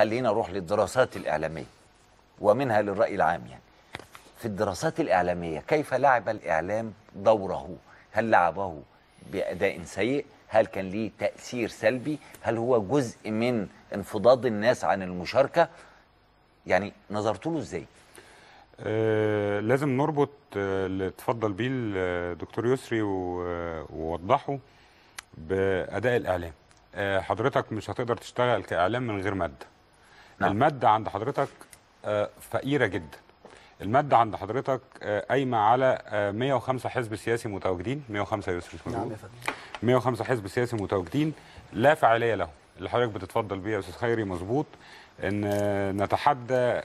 خلينا نروح للدراسات الإعلامية ومنها للرأي العام يعني في الدراسات الإعلامية كيف لعب الإعلام دوره هل لعبه بأداء سيء هل كان ليه تأثير سلبي هل هو جزء من انفضاض الناس عن المشاركة يعني نظرت له ازاي آه لازم نربط آه، اللي اتفضل بيه الدكتور آه، يسري آه، ووضحه بأداء الإعلام حضرتك مش هتقدر تشتغل كإعلام من غير مادة نعم. المادة عند حضرتك آه، فقيرة جدا المادة عند حضرتك آه، قايمة على 105 آه، حزب سياسي متواجدين 105 يسر نعم يا فندم 105 حزب سياسي متواجدين لا فعالية لهم اللي حضرتك بتتفضل بيه يا استاذ خيري مظبوط ان نتحدى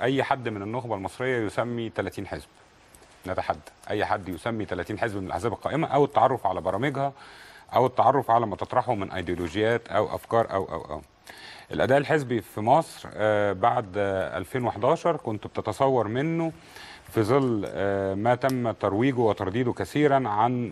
اي حد من النخبه المصريه يسمي 30 حزب نتحدى اي حد يسمي 30 حزب من الاحزاب القائمه او التعرف على برامجها او التعرف على ما تطرحه من ايديولوجيات او افكار او او او الاداء الحزبي في مصر آه، بعد 2011 آه، كنت بتتصور منه في ظل آه، ما تم ترويجه وترديده كثيرا عن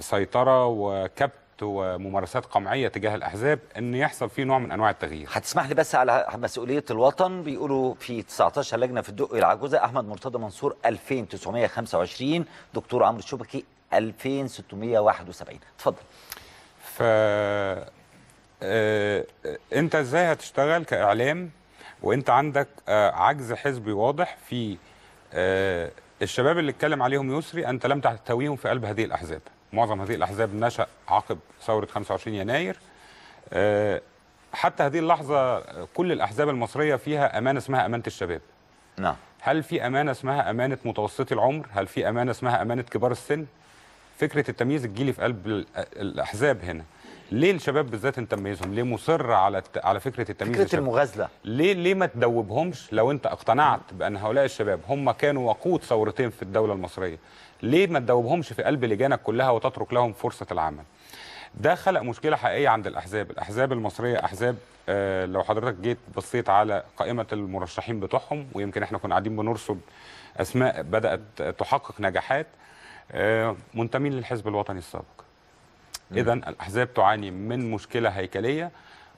سيطره وكبت وممارسات قمعيه تجاه الاحزاب ان يحصل فيه نوع من انواع التغيير. هتسمح لي بس على مسؤوليه الوطن بيقولوا في 19 لجنه في الدقي العجوزه احمد مرتضى منصور 2925 دكتور عمرو الشبكي 2671 اتفضل. ف آه، انت ازاي هتشتغل كاعلام وانت عندك آه، عجز حزبي واضح في آه، الشباب اللي اتكلم عليهم يسري انت لم تحتويهم في قلب هذه الاحزاب معظم هذه الاحزاب نشا عقب ثوره 25 يناير حتى هذه اللحظه كل الاحزاب المصريه فيها امانه اسمها امانه الشباب نعم هل في امانه اسمها امانه متوسطي العمر هل في امانه اسمها امانه كبار السن فكره التمييز الجيلي في قلب الاحزاب هنا ليه الشباب بالذات انت مميزهم ليه مصر على على فكره التمييز فكره الشباب؟ المغازله ليه ليه ما تدوبهمش لو انت اقتنعت بان هؤلاء الشباب هم كانوا وقود ثورتين في الدوله المصريه ليه ما تدوبهمش في قلب لجانك كلها وتترك لهم فرصه العمل ده خلق مشكله حقيقيه عند الاحزاب الاحزاب المصريه احزاب آه لو حضرتك جيت بصيت على قائمه المرشحين بتوعهم ويمكن احنا كنا قاعدين بنرصد اسماء بدات تحقق نجاحات آه منتمين للحزب الوطني السابق اذا الاحزاب تعاني من مشكله هيكليه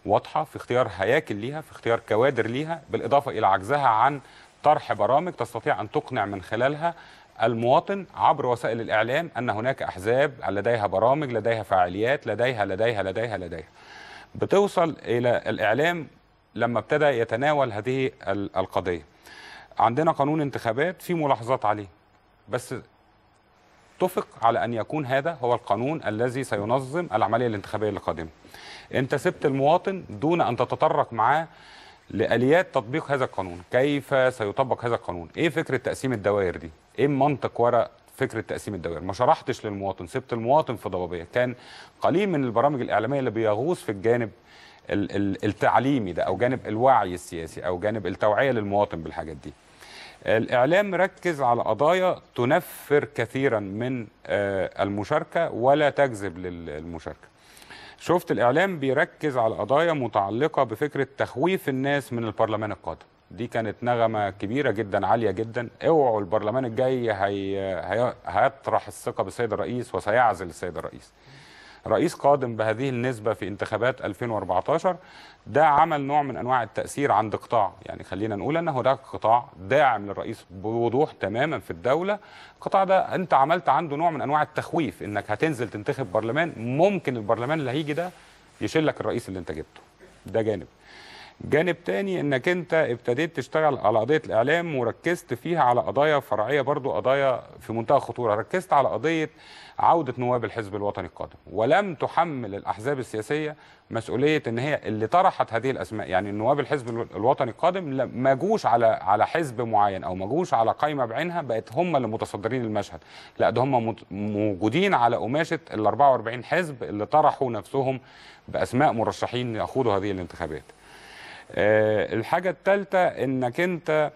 واضحه في اختيار هياكل ليها في اختيار كوادر ليها بالاضافه الى عجزها عن طرح برامج تستطيع ان تقنع من خلالها المواطن عبر وسائل الاعلام ان هناك احزاب لديها برامج لديها فعاليات لديها لديها لديها لديها بتوصل الى الاعلام لما ابتدى يتناول هذه القضيه عندنا قانون انتخابات في ملاحظات عليه بس اتفق على ان يكون هذا هو القانون الذي سينظم العمليه الانتخابيه القادمه. انت سبت المواطن دون ان تتطرق معاه لاليات تطبيق هذا القانون، كيف سيطبق هذا القانون؟ ايه فكره تقسيم الدوائر دي؟ ايه المنطق وراء فكره تقسيم الدوائر؟ ما شرحتش للمواطن، سبت المواطن في ضبابيه، كان قليل من البرامج الاعلاميه اللي بيغوص في الجانب التعليمي ده او جانب الوعي السياسي او جانب التوعيه للمواطن بالحاجات دي. الإعلام ركز على قضايا تنفر كثيرا من آه، المشاركة ولا تجذب للمشاركة شفت الإعلام بيركز على قضايا متعلقة بفكرة تخويف الناس من البرلمان القادم دي كانت نغمة كبيرة جدا عالية جدا اوعوا البرلمان الجاي هي... هي... هيطرح الثقة بالسيد الرئيس وسيعزل السيد الرئيس رئيس قادم بهذه النسبة في انتخابات 2014 ده عمل نوع من أنواع التأثير عند قطاع يعني خلينا نقول أن هناك قطاع داعم للرئيس بوضوح تماما في الدولة القطاع ده أنت عملت عنده نوع من أنواع التخويف أنك هتنزل تنتخب برلمان ممكن البرلمان اللي هيجي ده يشيل لك الرئيس اللي انت جبته ده جانب جانب تاني انك انت ابتديت تشتغل على قضيه الاعلام وركزت فيها على قضايا فرعيه برضو قضايا في منتهى الخطوره ركزت على قضيه عوده نواب الحزب الوطني القادم ولم تحمل الاحزاب السياسيه مسؤوليه ان هي اللي طرحت هذه الاسماء يعني نواب الحزب الوطني القادم ما جوش على على حزب معين او ما جوش على قائمه بعينها بقت هم اللي متصدرين المشهد لا ده هم موجودين على قماشه ال 44 حزب اللي طرحوا نفسهم باسماء مرشحين يخوضوا هذه الانتخابات آه، الحاجه الثالثه انك انت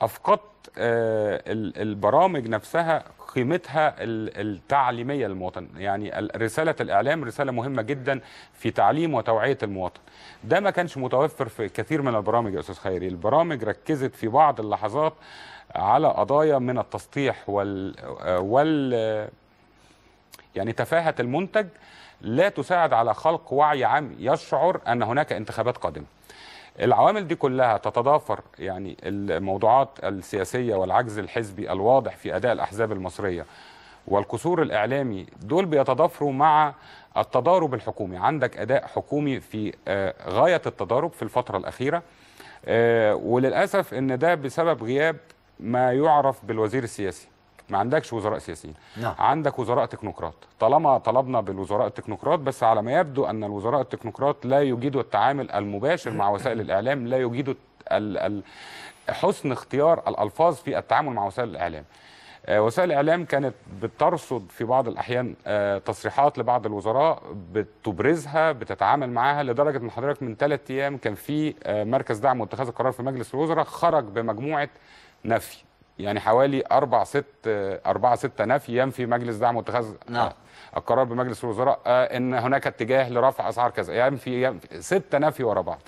افقدت آه، البرامج نفسها قيمتها التعليميه للمواطن يعني رساله الاعلام رساله مهمه جدا في تعليم وتوعيه المواطن ده ما كانش متوفر في كثير من البرامج يا استاذ خيري البرامج ركزت في بعض اللحظات على قضايا من التسطيح وال وال يعني تفاهه المنتج لا تساعد على خلق وعي عام يشعر ان هناك انتخابات قادمه العوامل دي كلها تتضافر يعني الموضوعات السياسية والعجز الحزبي الواضح في أداء الأحزاب المصرية والقصور الإعلامي دول بيتضافروا مع التضارب الحكومي عندك أداء حكومي في آه، غاية التضارب في الفترة الأخيرة آه، وللأسف أن ده بسبب غياب ما يعرف بالوزير السياسي ما عندكش وزراء سياسيين نعم. عندك وزراء تكنوقراط طالما طلبنا بالوزراء التكنوقراط بس على ما يبدو ان الوزراء التكنوقراط لا يجيدوا التعامل المباشر مع وسائل الاعلام لا يجيدوا حسن اختيار الالفاظ في التعامل مع وسائل الاعلام آه، وسائل الاعلام كانت بترصد في بعض الاحيان آه، تصريحات لبعض الوزراء بتبرزها بتتعامل معاها لدرجه ان حضرتك من ثلاث ايام كان في آه، مركز دعم واتخاذ القرار في مجلس الوزراء خرج بمجموعه نفي يعني حوالي أربع ست اربع ست نفي ينفي مجلس دعم واتخاذ نعم. القرار بمجلس الوزراء آه، أن هناك اتجاه لرفع أسعار كذا ينفي, يعني ينفي ستة نفي ورا بعض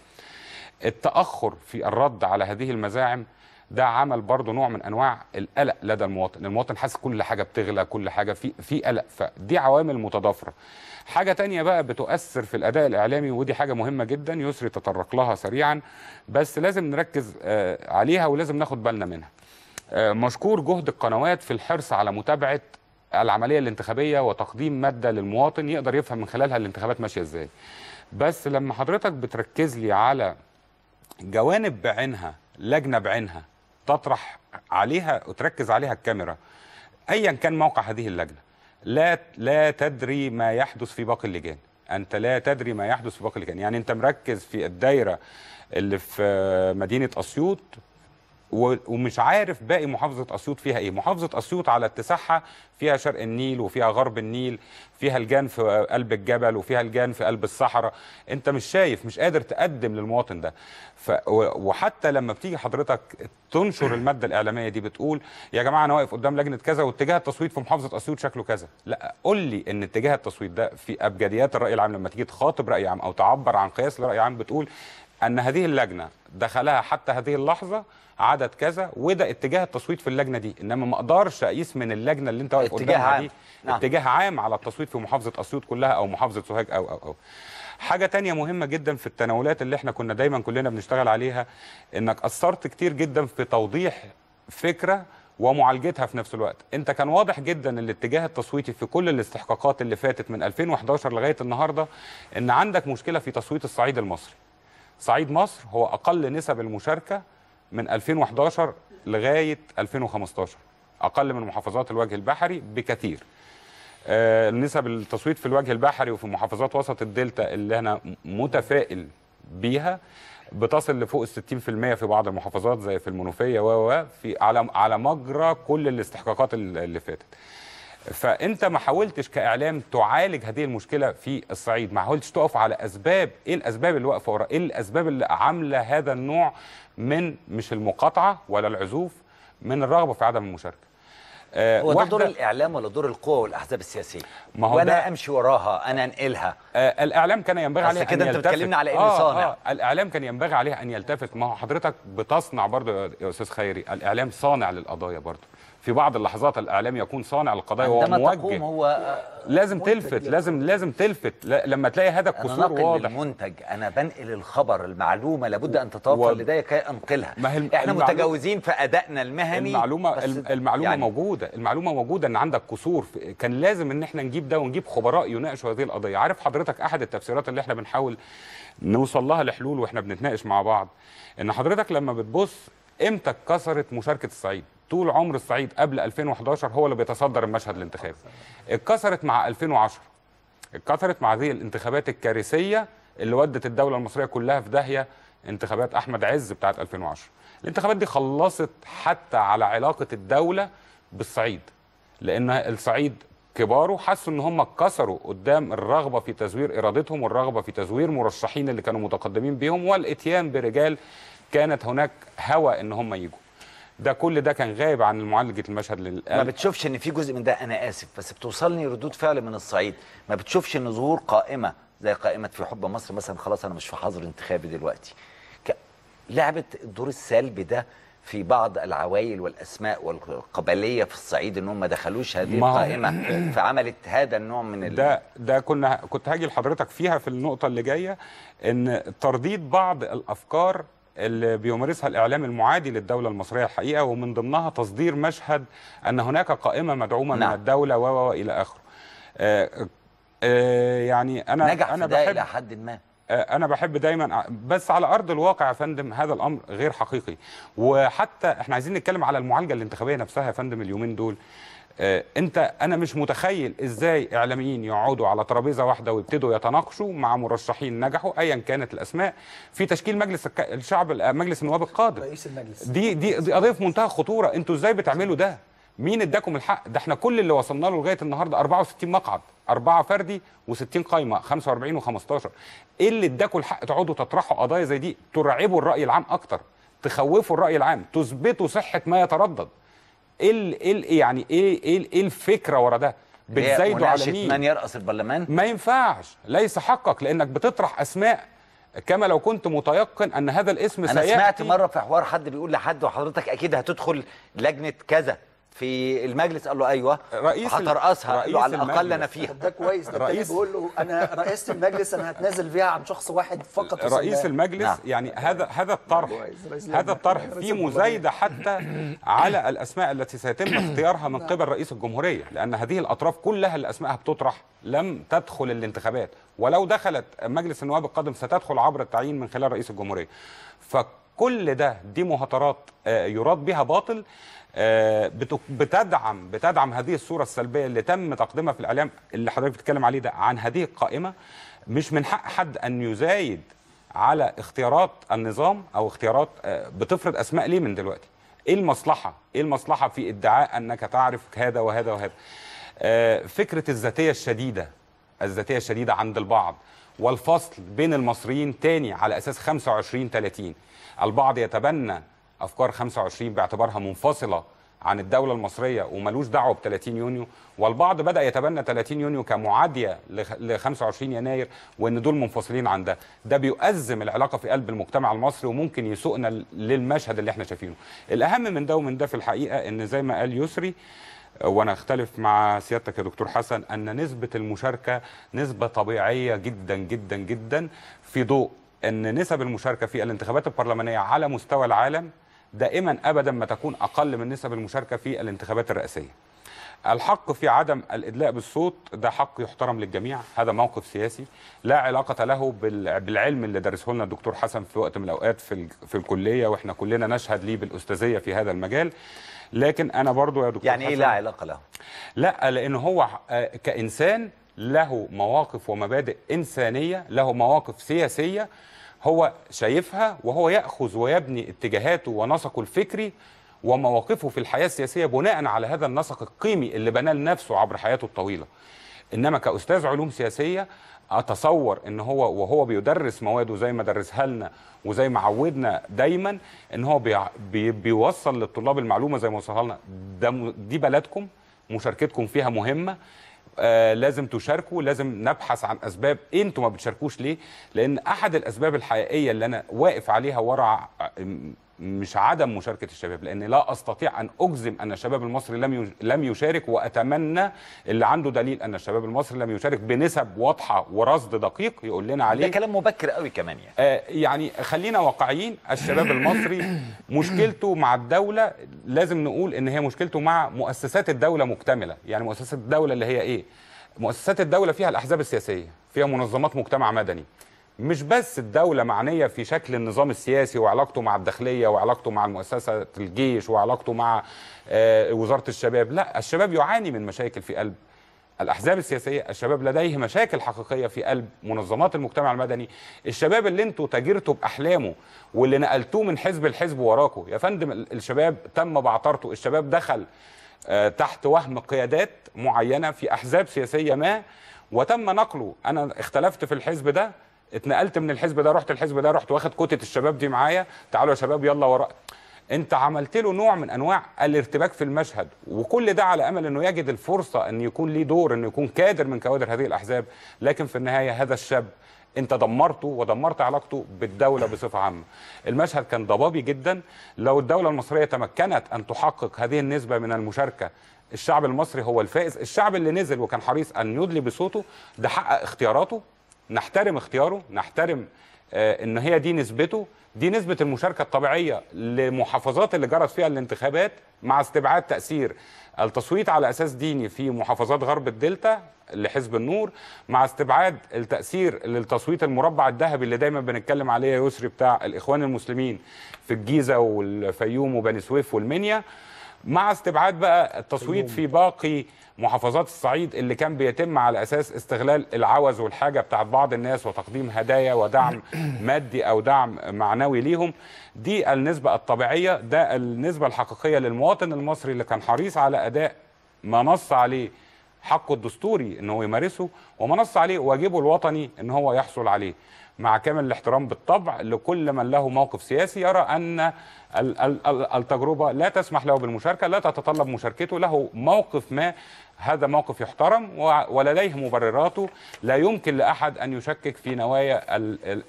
التأخر في الرد على هذه المزاعم ده عمل برضه نوع من انواع القلق لدى المواطن، المواطن حاسس كل حاجه بتغلى، كل حاجه في في قلق، فدي عوامل متضافره. حاجه تانية بقى بتؤثر في الاداء الاعلامي ودي حاجه مهمه جدا يسري تطرق لها سريعا بس لازم نركز آه، عليها ولازم ناخد بالنا منها. آه، مشكور جهد القنوات في الحرص على متابعه العمليه الانتخابيه وتقديم ماده للمواطن يقدر يفهم من خلالها الانتخابات ماشيه ازاي بس لما حضرتك بتركز لي على جوانب بعينها لجنه بعينها تطرح عليها وتركز عليها الكاميرا ايا كان موقع هذه اللجنه لا لا تدري ما يحدث في باقي اللجان انت لا تدري ما يحدث في باقي اللجان يعني انت مركز في الدايره اللي في مدينه اسيوط ومش عارف باقي محافظه اسيوط فيها ايه محافظه اسيوط على اتساعها فيها شرق النيل وفيها غرب النيل فيها الجان في قلب الجبل وفيها الجان في قلب الصحراء انت مش شايف مش قادر تقدم للمواطن ده ف وحتى لما بتيجي حضرتك تنشر الماده الاعلاميه دي بتقول يا جماعه انا واقف قدام لجنه كذا واتجاه التصويت في محافظه اسيوط شكله كذا لا قول لي ان اتجاه التصويت ده في ابجديات الراي العام لما تيجي تخاطب راي عام او تعبر عن قياس لراي عام بتقول أن هذه اللجنة دخلها حتى هذه اللحظة عدد كذا وده اتجاه التصويت في اللجنه دي انما ما اقدرش اقيس من اللجنه اللي انت واقف قدامها دي نعم. اتجاه عام على التصويت في محافظه اسيوط كلها او محافظه سوهاج او او او حاجه تانية مهمه جدا في التناولات اللي احنا كنا دايما كلنا بنشتغل عليها انك اثرت كتير جدا في توضيح فكره ومعالجتها في نفس الوقت انت كان واضح جدا الاتجاه التصويتي في كل الاستحقاقات اللي فاتت من 2011 لغايه النهارده ان عندك مشكله في تصويت الصعيد المصري صعيد مصر هو اقل نسب المشاركه من 2011 لغايه 2015 اقل من محافظات الوجه البحري بكثير آه، نسب التصويت في الوجه البحري وفي محافظات وسط الدلتا اللي انا متفائل بيها بتصل لفوق ال 60% في بعض المحافظات زي في المنوفيه و في على على مجرى كل الاستحقاقات اللي فاتت. فانت ما حاولتش كاعلام تعالج هذه المشكله في الصعيد ما حاولتش تقف على اسباب ايه الاسباب اللي واقفه ورا ايه الاسباب اللي عامله هذا النوع من مش المقاطعه ولا العزوف من الرغبه في عدم المشاركه آه، هو ده دور الاعلام ولا دور القوى والاحزاب السياسيه ما هو وانا امشي وراها انا انقلها آه الاعلام كان ينبغي عليه كده انت بتكلمنا على اني آه, آه، صانع آه الاعلام كان ينبغي عليه ان يلتفت ما هو حضرتك بتصنع برضه يا استاذ خيري الاعلام صانع للقضايا برضه في بعض اللحظات الاعلام يكون صانع القضايا وهو موجه هو آه، لازم تلفت لازم لازم تلفت لما تلاقي هذا الكسور واضح انا المنتج انا بنقل الخبر المعلومه لابد ان تتوافر و... لدي كي انقلها ما هي الم... احنا المعلوم... متجاوزين في ادائنا المهني المعلومه المعلومه يعني... موجوده موجوده المعلومه موجوده ان عندك قصور كان لازم ان احنا نجيب ده ونجيب خبراء يناقشوا هذه القضيه عارف حضرتك احد التفسيرات اللي احنا بنحاول نوصل لها لحلول واحنا بنتناقش مع بعض ان حضرتك لما بتبص امتى اتكسرت مشاركه الصعيد طول عمر الصعيد قبل 2011 هو اللي بيتصدر المشهد الانتخابي اتكسرت مع 2010 اتكسرت مع هذه الانتخابات الكارثيه اللي ودت الدوله المصريه كلها في داهيه انتخابات احمد عز بتاعه 2010 الانتخابات دي خلصت حتى على علاقه الدوله بالصعيد لان الصعيد كباره حسوا ان هم اتكسروا قدام الرغبه في تزوير ارادتهم والرغبه في تزوير مرشحين اللي كانوا متقدمين بيهم والاتيان برجال كانت هناك هوى ان هم يجوا ده كل ده كان غايب عن معالجه المشهد للآن. ما بتشوفش ان في جزء من ده انا اسف بس بتوصلني ردود فعل من الصعيد ما بتشوفش ان ظهور قائمه زي قائمه في حب مصر مثلا خلاص انا مش في حظر انتخابي دلوقتي لعبت الدور السلبي ده في بعض العوائل والاسماء والقبليه في الصعيد انهم ما دخلوش هذه القائمه فعملت هذا النوع من ده ده كنا كنت هاجي لحضرتك فيها في النقطه اللي جايه ان ترديد بعض الافكار اللي بيمارسها الإعلام المعادي للدولة المصرية الحقيقة ومن ضمنها تصدير مشهد أن هناك قائمة مدعومة نعم. من الدولة و إلى آخره آه آه يعني أنا نجح أنا في ده بحب إلى حد ما آه، انا بحب دايما بس على ارض الواقع يا فندم هذا الامر غير حقيقي وحتى احنا عايزين نتكلم على المعالجه الانتخابيه نفسها يا فندم اليومين دول آه، انت انا مش متخيل ازاي اعلاميين يقعدوا على ترابيزه واحده ويبتدوا يتناقشوا مع مرشحين نجحوا ايا كانت الاسماء في تشكيل مجلس الشعب آه، مجلس النواب القادم رئيس المجلس دي دي, دي قضيه في منتهى الخطوره انتوا ازاي بتعملوا ده مين اداكم الحق ده احنا كل اللي وصلنا له لغايه النهارده 64 مقعد أربعة فردي و60 قايمة 45 و15 إيه اللي اداكم الحق تقعدوا تطرحوا قضايا زي دي ترعبوا الرأي العام أكتر تخوفوا الرأي العام تثبتوا صحة ما يتردد إيه إيه, إيه يعني إيه إيه, إيه الفكرة ورا ده بتزايدوا على مين من يرأس البرلمان ما ينفعش ليس حقك لأنك بتطرح أسماء كما لو كنت متيقن أن هذا الاسم سيأتي أنا سمعت مرة في حوار حد بيقول لحد وحضرتك أكيد هتدخل لجنة كذا في المجلس قال له ايوه رئيس هترأسها قال له على الاقل انا فيها ده كويس ده رئيس بيقول له انا رئاسه المجلس انا هتنازل فيها عن شخص واحد فقط رئيس المجلس نعم. يعني هذا هذا الطرح هذا الطرح فيه مزايده حتى على الاسماء التي سيتم اختيارها من نعم. قبل رئيس الجمهوريه لان هذه الاطراف كلها اللي اسمائها بتطرح لم تدخل الانتخابات ولو دخلت مجلس النواب القادم ستدخل عبر التعيين من خلال رئيس الجمهوريه فكل ده دي مهاترات آه، يراد بها باطل آه، بتدعم بتدعم هذه الصوره السلبيه اللي تم تقديمها في الاعلام اللي حضرتك بتتكلم عليه ده عن هذه القائمه مش من حق حد ان يزايد على اختيارات النظام او اختيارات آه، بتفرض اسماء ليه من دلوقتي ايه المصلحه ايه المصلحه في ادعاء انك تعرف هذا وهذا وهذا آه، فكره الذاتيه الشديده الذاتيه الشديده عند البعض والفصل بين المصريين تاني على اساس 25 30 البعض يتبنى افكار 25 باعتبارها منفصله عن الدولة المصرية وملوش دعوة ب 30 يونيو والبعض بدأ يتبنى 30 يونيو كمعادية ل 25 يناير وإن دول منفصلين عن ده ده بيؤزم العلاقة في قلب المجتمع المصري وممكن يسوقنا للمشهد اللي احنا شايفينه الأهم من ده ومن ده في الحقيقة إن زي ما قال يسري وانا اختلف مع سيادتك يا دكتور حسن ان نسبه المشاركه نسبه طبيعيه جدا جدا جدا في ضوء ان نسب المشاركه في الانتخابات البرلمانيه على مستوى العالم دائما ابدا ما تكون اقل من نسب المشاركه في الانتخابات الرئاسيه. الحق في عدم الادلاء بالصوت ده حق يحترم للجميع، هذا موقف سياسي لا علاقه له بالعلم اللي درسه لنا الدكتور حسن في وقت من الاوقات في في الكليه واحنا كلنا نشهد ليه بالاستاذيه في هذا المجال. لكن انا برضو يا دكتور يعني ايه لا علاقه له؟ لا لان هو آه، كانسان له مواقف ومبادئ انسانيه، له مواقف سياسيه هو شايفها وهو ياخذ ويبني اتجاهاته ونسقه الفكري ومواقفه في الحياه السياسيه بناء على هذا النسق القيمي اللي بناه لنفسه عبر حياته الطويله انما كاستاذ علوم سياسيه اتصور ان هو وهو بيدرس مواده زي ما درسها لنا وزي ما عودنا دايما ان هو بي بي بيوصل للطلاب المعلومه زي ما وصلها لنا ده دي بلدكم مشاركتكم فيها مهمه آه، لازم تشاركوا لازم نبحث عن اسباب انتوا ما بتشاركوش ليه لان احد الاسباب الحقيقيه اللي انا واقف عليها ورا آه، مش عدم مشاركه الشباب لان لا استطيع ان اجزم ان الشباب المصري لم لم يشارك واتمنى اللي عنده دليل ان الشباب المصري لم يشارك بنسب واضحه ورصد دقيق يقول لنا عليه ده كلام مبكر قوي كمان يعني آه يعني خلينا واقعيين الشباب المصري مشكلته مع الدوله لازم نقول ان هي مشكلته مع مؤسسات الدوله مكتمله يعني مؤسسات الدوله اللي هي ايه مؤسسات الدوله فيها الاحزاب السياسيه فيها منظمات مجتمع مدني مش بس الدولة معنية في شكل النظام السياسي وعلاقته مع الداخلية وعلاقته مع مؤسسة الجيش وعلاقته مع آه، وزارة الشباب لا الشباب يعاني من مشاكل في قلب الأحزاب السياسية الشباب لديه مشاكل حقيقية في قلب منظمات المجتمع المدني الشباب اللي انتوا تاجرتوا بأحلامه واللي نقلتوه من حزب الحزب وراكوا يا فندم الشباب تم بعطرته الشباب دخل آه، تحت وهم قيادات معينة في أحزاب سياسية ما وتم نقله أنا اختلفت في الحزب ده اتنقلت من الحزب ده رحت الحزب ده رحت واخد كوتة الشباب دي معايا تعالوا يا شباب يلا ورا انت عملت له نوع من انواع الارتباك في المشهد وكل ده على امل انه يجد الفرصه ان يكون ليه دور انه يكون كادر من كوادر هذه الاحزاب لكن في النهايه هذا الشاب انت دمرته ودمرت علاقته بالدوله بصفه عامه. المشهد كان ضبابي جدا لو الدوله المصريه تمكنت ان تحقق هذه النسبه من المشاركه الشعب المصري هو الفائز، الشعب اللي نزل وكان حريص ان يدلي بصوته ده حقق اختياراته نحترم اختياره نحترم آه، ان هي دي نسبته دي نسبه المشاركه الطبيعيه لمحافظات اللي جرت فيها الانتخابات مع استبعاد تاثير التصويت على اساس ديني في محافظات غرب الدلتا لحزب النور مع استبعاد التاثير للتصويت المربع الذهبي اللي دايما بنتكلم عليه يسري بتاع الاخوان المسلمين في الجيزه والفيوم وبني سويف والمنيا مع استبعاد بقى التصويت في باقي محافظات الصعيد اللي كان بيتم على اساس استغلال العوز والحاجه بتاعت بعض الناس وتقديم هدايا ودعم مادي او دعم معنوي ليهم دي النسبه الطبيعيه ده النسبه الحقيقيه للمواطن المصري اللي كان حريص على اداء ما نص عليه حقه الدستوري ان هو يمارسه وما نص عليه واجبه الوطني ان هو يحصل عليه مع كامل الاحترام بالطبع لكل من له موقف سياسي يرى ان التجربه لا تسمح له بالمشاركه لا تتطلب مشاركته له موقف ما هذا موقف يحترم ولديه مبرراته لا يمكن لاحد ان يشكك في نوايا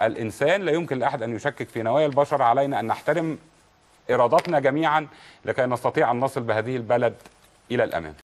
الانسان لا يمكن لاحد ان يشكك في نوايا البشر علينا ان نحترم ارادتنا جميعا لكي نستطيع ان نصل بهذه البلد الى الامام